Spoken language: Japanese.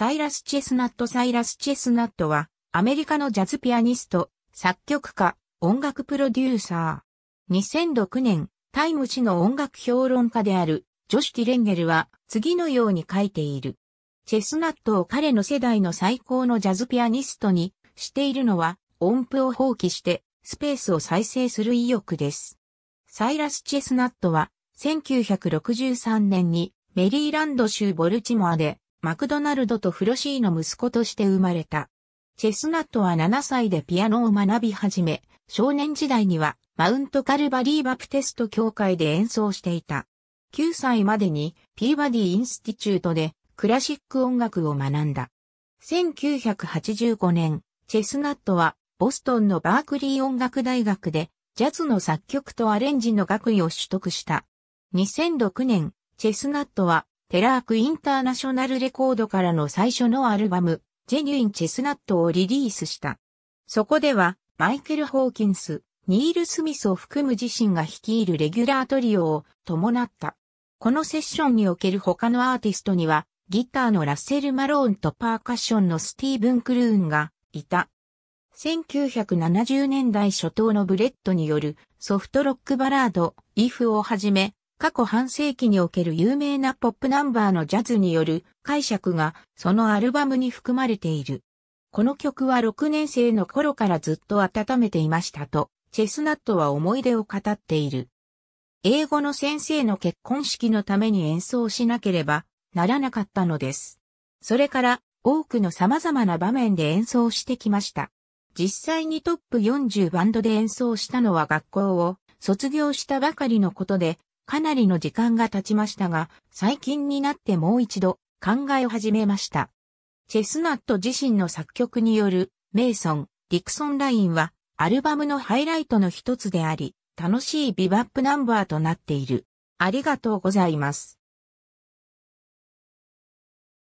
サイラス・チェスナット・サイラス・チェスナットは、アメリカのジャズピアニスト、作曲家、音楽プロデューサー。2006年、タイム誌の音楽評論家である、ジョシュ・ティレンゲルは、次のように書いている。チェスナットを彼の世代の最高のジャズピアニストにしているのは、音符を放棄して、スペースを再生する意欲です。サイラス・チェスナットは、1963年にメリーランド州ボルチモアでマクドナルドとフロシーの息子として生まれた。チェスナットは7歳でピアノを学び始め、少年時代にはマウントカルバリーバプテスト教会で演奏していた。9歳までにピーバディインスティチュートでクラシック音楽を学んだ。1985年、チェスナットはボストンのバークリー音楽大学でジャズの作曲とアレンジの学位を取得した。2006年、チェスナットはテラークインターナショナルレコードからの最初のアルバム、ジェニュイン・チェスナットをリリースした。そこでは、マイケル・ホーキンス、ニール・スミスを含む自身が率いるレギュラートリオを伴った。このセッションにおける他のアーティストには、ギターのラッセル・マローンとパーカッションのスティーブン・クルーンがいた。1970年代初頭のブレットによるソフトロックバラード、イフをはじめ、過去半世紀における有名なポップナンバーのジャズによる解釈がそのアルバムに含まれている。この曲は6年生の頃からずっと温めていましたと、チェスナットは思い出を語っている。英語の先生の結婚式のために演奏しなければならなかったのです。それから多くの様々な場面で演奏してきました。実際にトップ40バンドで演奏したのは学校を卒業したばかりのことで、かなりの時間が経ちましたが、最近になってもう一度考えを始めました。チェスナット自身の作曲によるメイソン、ディクソンラインはアルバムのハイライトの一つであり、楽しいビバップナンバーとなっている。ありがとうございます。